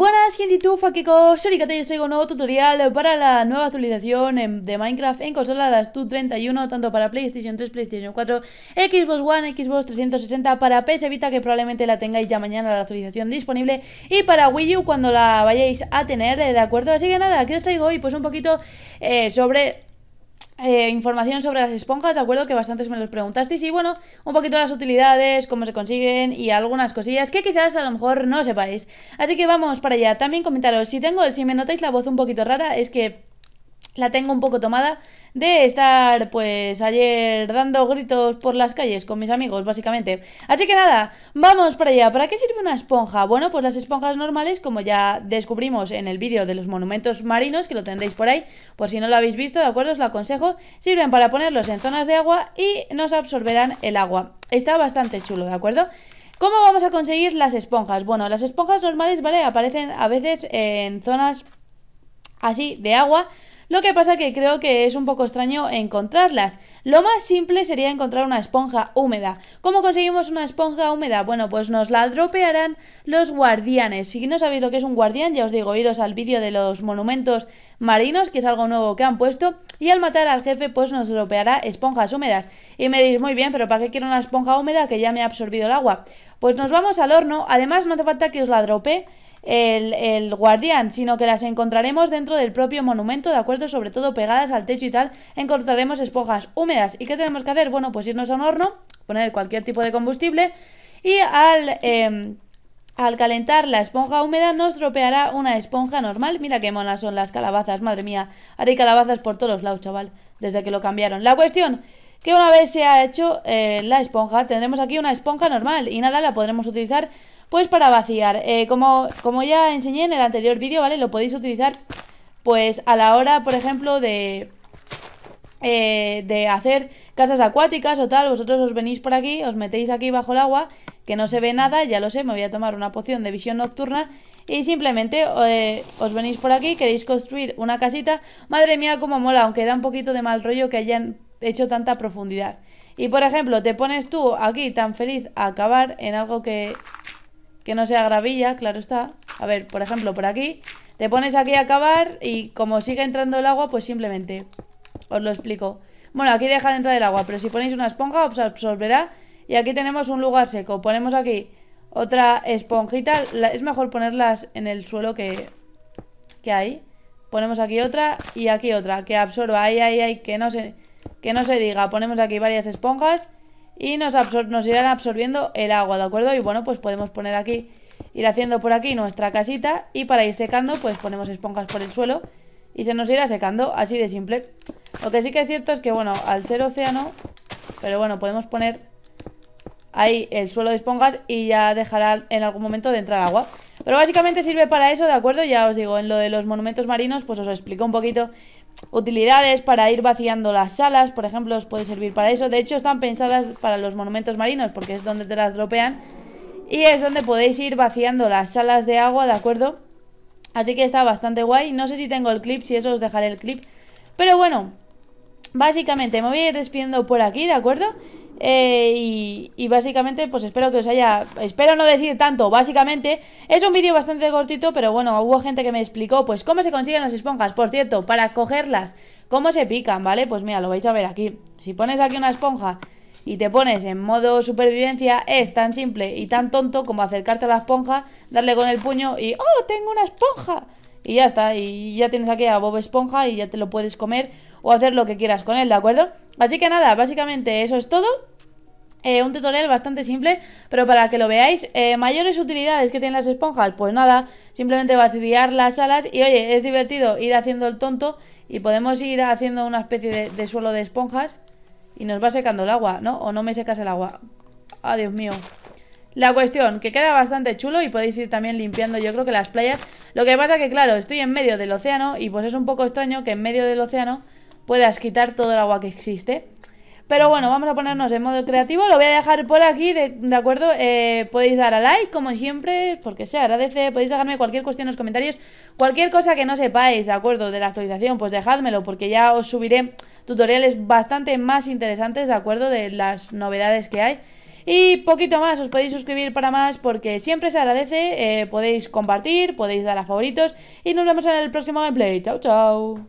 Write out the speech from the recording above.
buenas gente YouTube, soy Soricate, yo os traigo un nuevo tutorial para la nueva actualización de Minecraft en consola las 2.31, tanto para PlayStation 3, PlayStation 4, Xbox One, Xbox 360, para PS Vita, que probablemente la tengáis ya mañana la actualización disponible, y para Wii U cuando la vayáis a tener, eh, ¿de acuerdo? Así que nada, aquí os traigo hoy pues un poquito eh, sobre eh, información sobre las esponjas, de acuerdo que bastantes me los preguntasteis. Y bueno, un poquito las utilidades, cómo se consiguen y algunas cosillas que quizás a lo mejor no sepáis. Así que vamos para allá. También comentaros, si tengo el, si me notáis la voz un poquito rara, es que la tengo un poco tomada de estar pues ayer dando gritos por las calles con mis amigos básicamente. Así que nada, vamos para allá. ¿Para qué sirve una esponja? Bueno, pues las esponjas normales como ya descubrimos en el vídeo de los monumentos marinos que lo tendréis por ahí, por si no lo habéis visto, de acuerdo, os lo aconsejo, sirven para ponerlos en zonas de agua y nos absorberán el agua. Está bastante chulo, ¿de acuerdo? ¿Cómo vamos a conseguir las esponjas? Bueno, las esponjas normales, ¿vale? Aparecen a veces en zonas así de agua lo que pasa que creo que es un poco extraño encontrarlas. Lo más simple sería encontrar una esponja húmeda. ¿Cómo conseguimos una esponja húmeda? Bueno, pues nos la dropearán los guardianes. Si no sabéis lo que es un guardián, ya os digo, iros al vídeo de los monumentos marinos, que es algo nuevo que han puesto. Y al matar al jefe, pues nos dropeará esponjas húmedas. Y me diréis, muy bien, pero ¿para qué quiero una esponja húmeda que ya me ha absorbido el agua? Pues nos vamos al horno. Además, no hace falta que os la drope el, el, guardián, sino que las encontraremos dentro del propio monumento, ¿de acuerdo? Sobre todo pegadas al techo y tal, encontraremos esponjas húmedas. ¿Y qué tenemos que hacer? Bueno, pues irnos a un horno, poner cualquier tipo de combustible y al... Em, al calentar la esponja húmeda nos tropeará una esponja normal. Mira qué monas son las calabazas, madre mía. Haré calabazas por todos lados, chaval, desde que lo cambiaron. La cuestión, que una vez se ha hecho eh, la esponja, tendremos aquí una esponja normal y nada, la podremos utilizar pues para vaciar, eh, como, como ya enseñé en el anterior vídeo, ¿vale? Lo podéis utilizar pues a la hora, por ejemplo, de... Eh, de hacer casas acuáticas o tal, vosotros os venís por aquí, os metéis aquí bajo el agua, que no se ve nada, ya lo sé, me voy a tomar una poción de visión nocturna y simplemente eh, os venís por aquí, queréis construir una casita, madre mía, como mola, aunque da un poquito de mal rollo que hayan hecho tanta profundidad. Y por ejemplo, te pones tú aquí tan feliz a acabar en algo que que no sea gravilla, claro está. A ver, por ejemplo, por aquí. Te pones aquí a cavar y como sigue entrando el agua, pues simplemente... Os lo explico. Bueno, aquí deja dentro entrar el agua, pero si ponéis una esponja os absorberá. Y aquí tenemos un lugar seco. Ponemos aquí otra esponjita. es mejor ponerlas en el suelo que, que hay. Ponemos aquí otra y aquí otra, que absorba. Ahí, ahí, ahí, que no se, que no se diga. Ponemos aquí varias esponjas y nos, irán absorbiendo el agua, ¿de acuerdo? Y bueno, pues podemos poner aquí, ir haciendo por aquí nuestra casita y para ir secando pues ponemos esponjas por el suelo y se nos irá secando, así de simple. Lo que sí que es cierto es que, bueno, al ser océano, pero bueno, podemos poner ahí el suelo de esponjas y ya dejará en algún momento de entrar agua. Pero básicamente sirve para eso, ¿de acuerdo? Ya os digo, en lo de los monumentos marinos, pues os explico un poquito utilidades para ir vaciando las salas, por ejemplo, os puede servir para eso. De hecho, están pensadas para los monumentos marinos, porque es donde te las dropean. Y es donde podéis ir vaciando las salas de agua, ¿de acuerdo? Así que está bastante guay. No sé si tengo el clip, si eso os dejaré el clip. Pero bueno, básicamente me voy a ir despidiendo por aquí, ¿de acuerdo? Eh, y, y, básicamente, pues espero que os haya... Espero no decir tanto, básicamente Es un vídeo bastante cortito, pero bueno, hubo gente que me explicó Pues cómo se consiguen las esponjas, por cierto, para cogerlas Cómo se pican, ¿vale? Pues mira, lo vais a ver aquí Si pones aquí una esponja y te pones en modo supervivencia Es tan simple y tan tonto como acercarte a la esponja Darle con el puño y ¡Oh, tengo una esponja! Y ya está, y ya tienes aquí a Bob Esponja y ya te lo puedes comer o hacer lo que quieras con él, ¿de acuerdo? Así que nada, básicamente eso es todo eh, un tutorial bastante simple, pero para que lo veáis, eh, mayores utilidades que tienen las esponjas, pues nada, simplemente vaciar las alas y oye, es divertido ir haciendo el tonto y podemos ir haciendo una especie de, suelo de esponjas y nos va secando el agua, ¿no? O no me secas el agua. adiós ah, mío. La cuestión, que queda bastante chulo y podéis ir también limpiando yo creo que las playas. Lo que pasa que claro, estoy en medio del océano y pues es un poco extraño que en medio del océano puedas quitar todo el agua que existe. Pero bueno, vamos a ponernos en modo creativo. Lo voy a dejar por aquí, ¿de, acuerdo? Eh, podéis dar a like, como siempre, porque se agradece. Podéis dejarme cualquier cuestión en los comentarios. Cualquier cosa que no sepáis, ¿de acuerdo? De la actualización, pues dejádmelo, porque ya os subiré tutoriales bastante más interesantes, ¿de acuerdo? De las novedades que hay. Y poquito más, os podéis suscribir para más porque siempre se agradece. Eh, podéis compartir, podéis dar a favoritos. Y nos vemos en el próximo gameplay. Chao, chao.